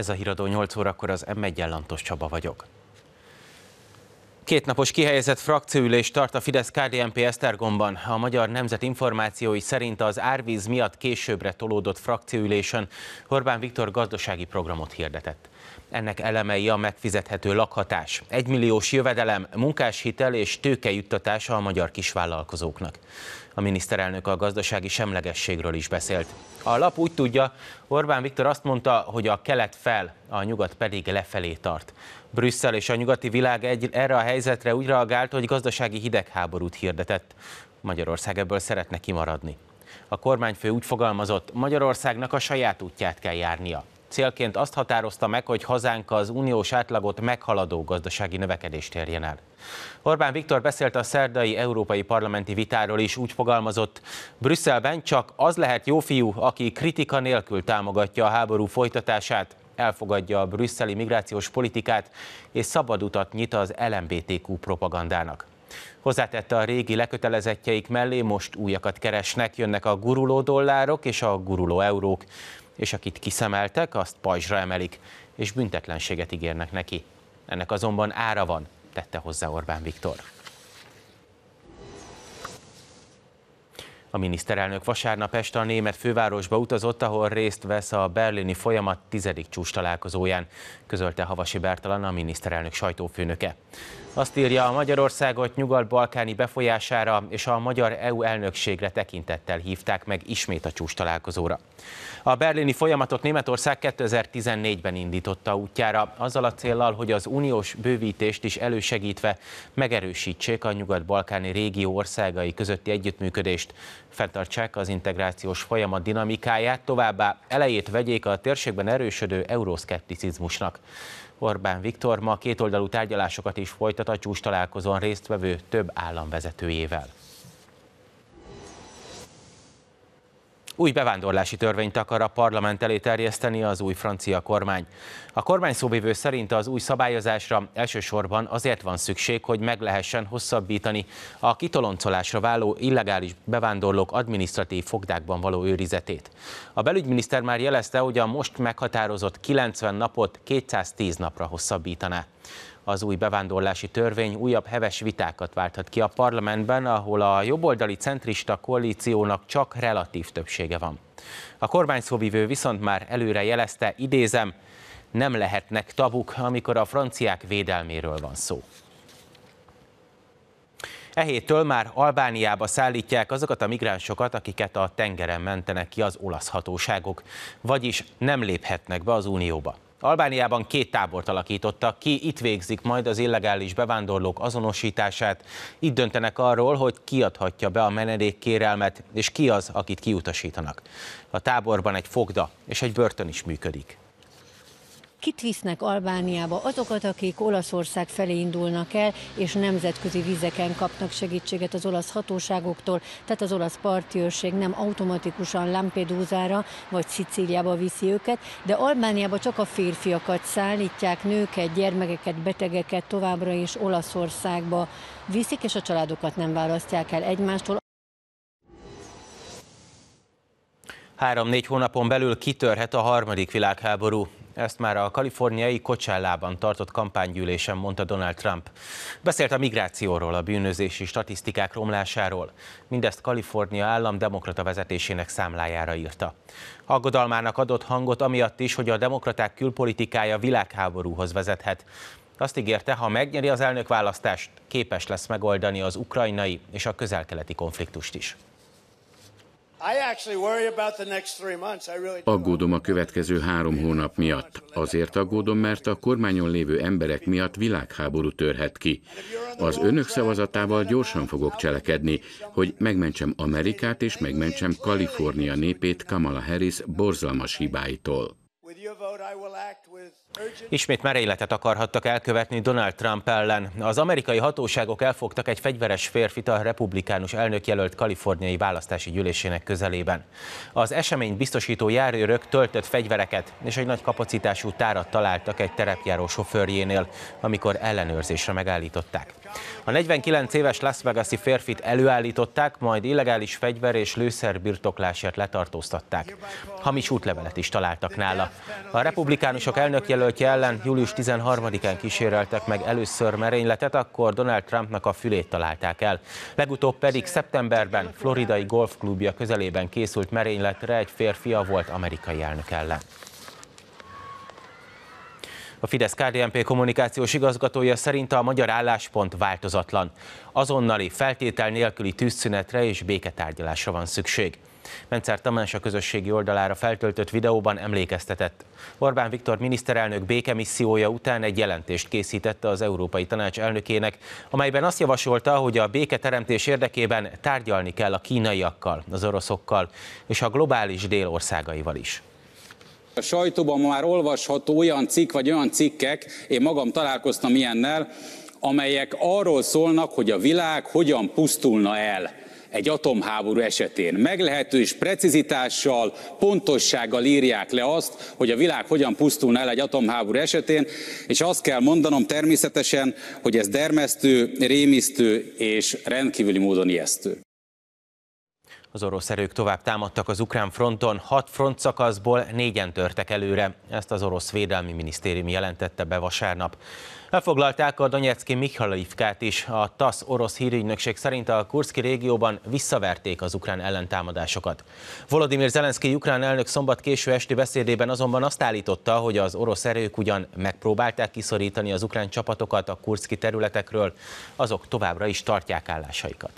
Ez a híradó 8 órakor az M1 Lantos Csaba vagyok. Kétnapos kihelyezett frakcióülés tart a fidesz KDMP Esztergomban. A Magyar Nemzet információi szerint az árvíz miatt későbbre tolódott frakcióülésen Orbán Viktor gazdasági programot hirdetett. Ennek elemei a megfizethető lakhatás, egymilliós jövedelem, munkáshitel és tőkejuttatása a magyar kisvállalkozóknak. A miniszterelnök a gazdasági semlegességről is beszélt. A lap úgy tudja, Orbán Viktor azt mondta, hogy a kelet fel, a nyugat pedig lefelé tart. Brüsszel és a nyugati világ egy, erre a helyzetre úgy reagált, hogy gazdasági hidegháborút hirdetett. Magyarország ebből szeretne kimaradni. A kormányfő úgy fogalmazott, Magyarországnak a saját útját kell járnia. Célként azt határozta meg, hogy hazánk az uniós átlagot meghaladó gazdasági növekedést érjen el. Orbán Viktor beszélt a szerdai európai parlamenti vitáról is, úgy fogalmazott, Brüsszelben csak az lehet jó fiú, aki kritika nélkül támogatja a háború folytatását, elfogadja a brüsszeli migrációs politikát, és szabad utat nyit az LMBTQ propagandának. Hozzátette a régi lekötelezettjeik mellé most újakat keresnek, jönnek a guruló dollárok és a guruló eurók és akit kiszemeltek, azt pajzsra emelik, és büntetlenséget ígérnek neki. Ennek azonban ára van, tette hozzá Orbán Viktor. A miniszterelnök vasárnap este a német fővárosba utazott, ahol részt vesz a berlini folyamat tizedik csúcs találkozóján, közölte Havasi Bertalan, a miniszterelnök sajtófőnöke. Azt írja, a Magyarországot nyugat-balkáni befolyására és a magyar EU elnökségre tekintettel hívták meg ismét a csúcs találkozóra. A berlini folyamatot Németország 2014-ben indította útjára, azzal a céllal, hogy az uniós bővítést is elősegítve megerősítsék a nyugat-balkáni régió országai közötti együttműködést, fenntartsák az integrációs folyamat dinamikáját, továbbá elejét vegyék a térségben erősödő euroszkepticizmusnak. Orbán Viktor ma kétoldalú tárgyalásokat is folytat a csúcs találkozón résztvevő több államvezetőjével. Új bevándorlási törvényt akar a parlament elé terjeszteni az új francia kormány. A kormány szóvivő szerint az új szabályozásra elsősorban azért van szükség, hogy meg lehessen hosszabbítani a kitoloncolásra váló illegális bevándorlók adminisztratív fogdákban való őrizetét. A belügyminiszter már jelezte, hogy a most meghatározott 90 napot 210 napra hosszabbítaná. Az új bevándorlási törvény újabb heves vitákat válthat ki a parlamentben, ahol a jobboldali centrista koalíciónak csak relatív többsége van. A kormány szóvivő viszont már előre jelezte, idézem, nem lehetnek tabuk, amikor a franciák védelméről van szó. E héttől már Albániába szállítják azokat a migránsokat, akiket a tengeren mentenek ki az olasz hatóságok, vagyis nem léphetnek be az Unióba. Albániában két tábort alakítottak ki, itt végzik majd az illegális bevándorlók azonosítását, itt döntenek arról, hogy adhatja be a menedékkérelmet, és ki az, akit kiutasítanak. A táborban egy fogda és egy börtön is működik kit visznek Albániába, azokat, akik Olaszország felé indulnak el, és nemzetközi vizeken kapnak segítséget az olasz hatóságoktól, tehát az olasz partiőrség nem automatikusan lampedúzára vagy Szicíliába viszi őket, de Albániába csak a férfiakat szállítják, nőket, gyermekeket, betegeket továbbra is Olaszországba viszik, és a családokat nem választják el egymástól. Három-négy hónapon belül kitörhet a harmadik világháború. Ezt már a kaliforniai Kocsellában tartott kampánygyűlésen mondta Donald Trump. Beszélt a migrációról, a bűnözési statisztikák romlásáról. Mindezt Kalifornia állam demokrata vezetésének számlájára írta. Aggodalmának adott hangot amiatt is, hogy a demokraták külpolitikája világháborúhoz vezethet. Azt ígérte, ha megnyeri az elnökválasztást, képes lesz megoldani az ukrajnai és a közelkeleti konfliktust is. Aggódom a következő három hónap miatt. Azért aggódom, mert a kormányon lévő emberek miatt világháború törhet ki. Az önök szavazatával gyorsan fogok cselekedni, hogy megmentsem Amerikát és megmentsem Kalifornia népét Kamala Harris borzalmas hibáitól. Ismét merényletet akarhattak elkövetni Donald Trump ellen. Az amerikai hatóságok elfogtak egy fegyveres férfit a republikánus elnökjelölt kaliforniai választási gyűlésének közelében. Az esemény biztosító járőrök töltött fegyvereket és egy nagy kapacitású tárat találtak egy terepjáró sofőrjénél, amikor ellenőrzésre megállították. A 49 éves Las Vegas-i férfit előállították, majd illegális fegyver és lőszer birtoklásért letartóztatták. Hamis útlevelet is találtak nála. A republikánusok elnökjelöltje ellen július 13-án kíséreltek meg először merényletet, akkor Donald Trumpnak a fülét találták el. Legutóbb pedig szeptemberben floridai golfklubja közelében készült merényletre egy férfia volt amerikai elnök ellen. A fidesz KDNP kommunikációs igazgatója szerint a magyar álláspont változatlan. Azonnali feltétel nélküli tűzszünetre és béketárgyalásra van szükség. Mencer Tamás a közösségi oldalára feltöltött videóban emlékeztetett. Orbán Viktor miniszterelnök békemissziója után egy jelentést készítette az Európai Tanács elnökének, amelyben azt javasolta, hogy a béketeremtés érdekében tárgyalni kell a kínaiakkal, az oroszokkal és a globális délországaival is. A sajtóban már olvasható olyan cikk vagy olyan cikkek, én magam találkoztam ilyennel, amelyek arról szólnak, hogy a világ hogyan pusztulna el egy atomháború esetén. Meglehető és precizitással, pontossággal írják le azt, hogy a világ hogyan pusztulna el egy atomháború esetén, és azt kell mondanom természetesen, hogy ez dermesztő, rémisztő és rendkívüli módon ijesztő. Az orosz erők tovább támadtak az ukrán fronton, hat front szakaszból négyen törtek előre. Ezt az orosz védelmi minisztérium jelentette be vasárnap. Elfoglalták a Donetszki Mikhalaivkát is. A TASZ orosz hírügynökség szerint a Kurszki régióban visszaverték az ukrán ellentámadásokat. Volodymyr Zelenszki ukrán elnök szombat késő esti beszédében azonban azt állította, hogy az orosz erők ugyan megpróbálták kiszorítani az ukrán csapatokat a kurszki területekről, azok továbbra is tartják állásaikat.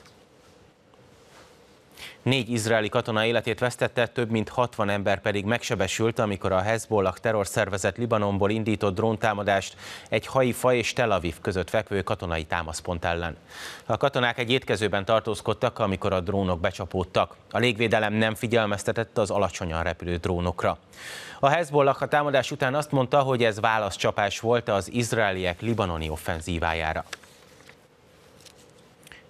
Négy izraeli katona életét vesztette, több mint 60 ember pedig megsebesült, amikor a Hezbollah terrorszervezet Libanonból indított dróntámadást egy haifa és Tel Aviv között fekvő katonai támaszpont ellen. A katonák egy étkezőben tartózkodtak, amikor a drónok becsapódtak. A légvédelem nem figyelmeztetett az alacsonyan repülő drónokra. A Hezbollah a támadás után azt mondta, hogy ez válaszcsapás volt az izraeliek libanoni offenzívájára.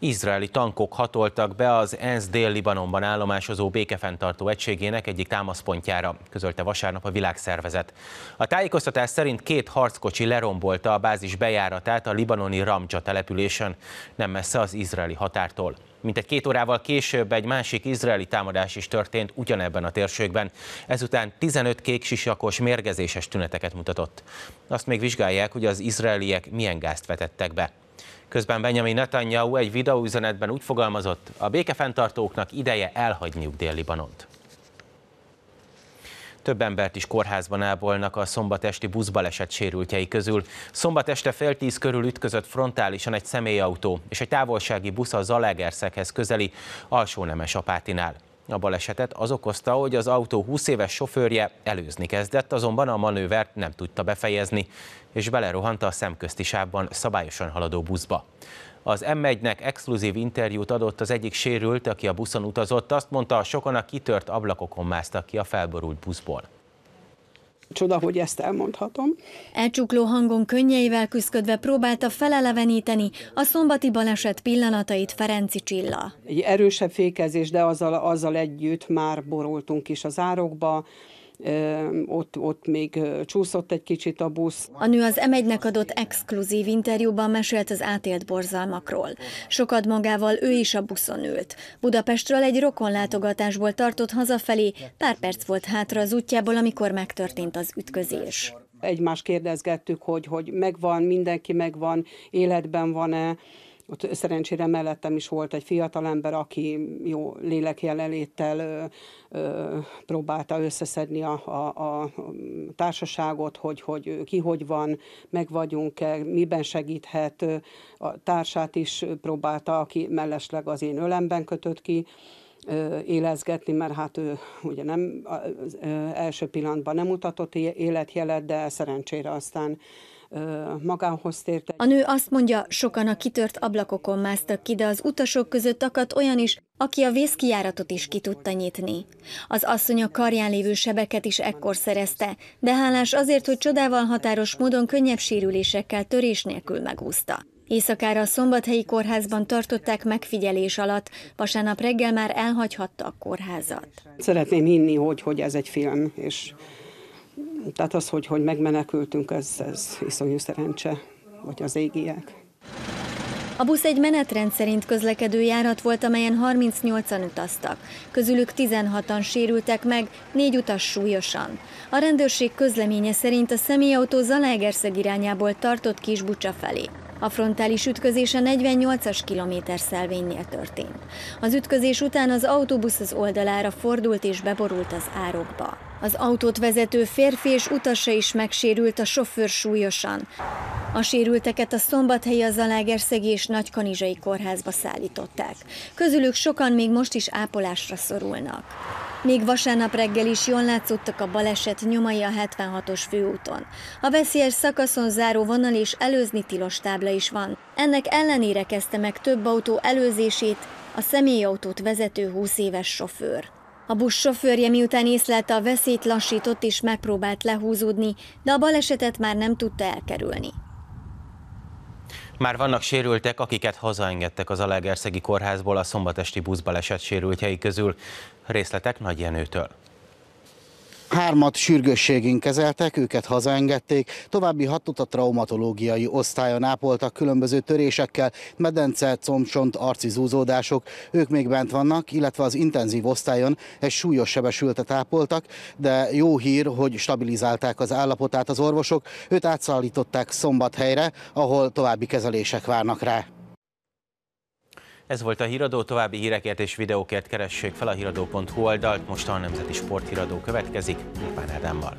Izraeli tankok hatoltak be az ENSZ dél-Libanonban állomásozó békefenntartó egységének egyik támaszpontjára, közölte vasárnap a világszervezet. A tájékoztatás szerint két harckocsi lerombolta a bázis bejáratát a libanoni Ramja településen, nem messze az izraeli határtól. Mintegy két órával később egy másik izraeli támadás is történt ugyanebben a térségben. Ezután 15 kék sisakos mérgezéses tüneteket mutatott. Azt még vizsgálják, hogy az izraeliek milyen gázt vetettek be. Közben Benjamin Netanyahu egy videóüzenetben úgy fogalmazott, a békefenntartóknak ideje elhagyniuk Dél-Libanont. Több embert is kórházban ápolnak a szombatesti buszbaleset sérültjei közül. Szombat este fél tíz körül ütközött frontálisan egy személyautó, és egy távolsági busz a Zalegerszeghez közeli alsónemes apátinál. A balesetet az okozta, hogy az autó 20 éves sofőrje előzni kezdett, azonban a manővert nem tudta befejezni, és belerohant a szemközti sávban szabályosan haladó buszba. Az M1-nek exkluzív interjút adott az egyik sérült, aki a buszon utazott, azt mondta, sokan a kitört ablakokon másztak ki a felborult buszból csoda, hogy ezt elmondhatom. Elcsukló hangon könnyeivel küzdködve próbálta feleleveníteni a szombati baleset pillanatait Ferenci Csilla. Egy erősebb fékezés, de azzal, azzal együtt már borultunk is az árokba, ott, ott még csúszott egy kicsit a busz. A nő az m adott exkluzív interjúban mesélt az átélt borzalmakról. Sokat magával ő is a buszon ült. Budapestről egy rokonlátogatásból tartott hazafelé, pár perc volt hátra az útjából, amikor megtörtént az ütközés egymást kérdezgettük, hogy, hogy megvan, mindenki megvan, életben van-e, ott szerencsére mellettem is volt egy fiatalember, aki jó lélekjelenléttel ö, ö, próbálta összeszedni a, a, a társaságot, hogy, hogy ki hogy van, meg vagyunk-e, miben segíthet. A társát is próbálta, aki mellesleg az én ölemben kötött ki élezgetni, mert hát ő ugye nem az első pillanatban nem mutatott életjelet, de szerencsére aztán magához tértek. A nő azt mondja, sokan a kitört ablakokon másztak ki, de az utasok között akadt olyan is, aki a vészkijáratot is ki tudta nyitni. Az asszony a karján lévő sebeket is ekkor szerezte, de hálás azért, hogy csodával határos módon könnyebb sérülésekkel törés nélkül megúszta. Éjszakára a szombathelyi kórházban tartották megfigyelés alatt, vasárnap reggel már elhagyhatta a kórházat. Szeretném hinni, hogy, hogy ez egy film, és tehát az, hogy, hogy megmenekültünk, ez, ez iszonyú szerencse, vagy az égiek. A busz egy menetrend szerint közlekedő járat volt, amelyen 38-an utaztak. Közülük 16-an sérültek meg, négy utas súlyosan. A rendőrség közleménye szerint a személyautó Zalaegerszeg irányából tartott Kisbucsa felé. A frontális ütközés a 48-as kilométer szelvénynél történt. Az ütközés után az autóbusz az oldalára fordult és beborult az árokba. Az autót vezető férfi és utasa is megsérült a sofőr súlyosan. A sérülteket a szombathelyi, a Zalágerszegi és Nagykanizsai kórházba szállították. Közülük sokan még most is ápolásra szorulnak. Még vasárnap reggel is jól látszottak a baleset nyomai a 76-os főúton. A veszélyes szakaszon záró vonal és előzni tilos tábla is van. Ennek ellenére kezdte meg több autó előzését a személyautót vezető 20 éves sofőr. A busz sofőrje miután észlelte a veszélyt, lassított és megpróbált lehúzódni, de a balesetet már nem tudta elkerülni. Már vannak sérültek, akiket hazaengedtek az Alegerszegi Kórházból a szombatesti buszbaleset sérültjei közül. Részletek Nagy Jenőtől. Hármat sürgősségén kezeltek, őket hazaengedték, további hatot a traumatológiai osztályon ápoltak különböző törésekkel, medence, combcsont, arci zúzódások, ők még bent vannak, illetve az intenzív osztályon egy súlyos sebesültet ápoltak, de jó hír, hogy stabilizálták az állapotát az orvosok, őt átszállították szombathelyre, ahol további kezelések várnak rá. Ez volt a híradó, további hírekért és videókért keressék fel a híradó.hu oldalt, most a Nemzeti Sporthíradó következik, Lipán Ádámmal.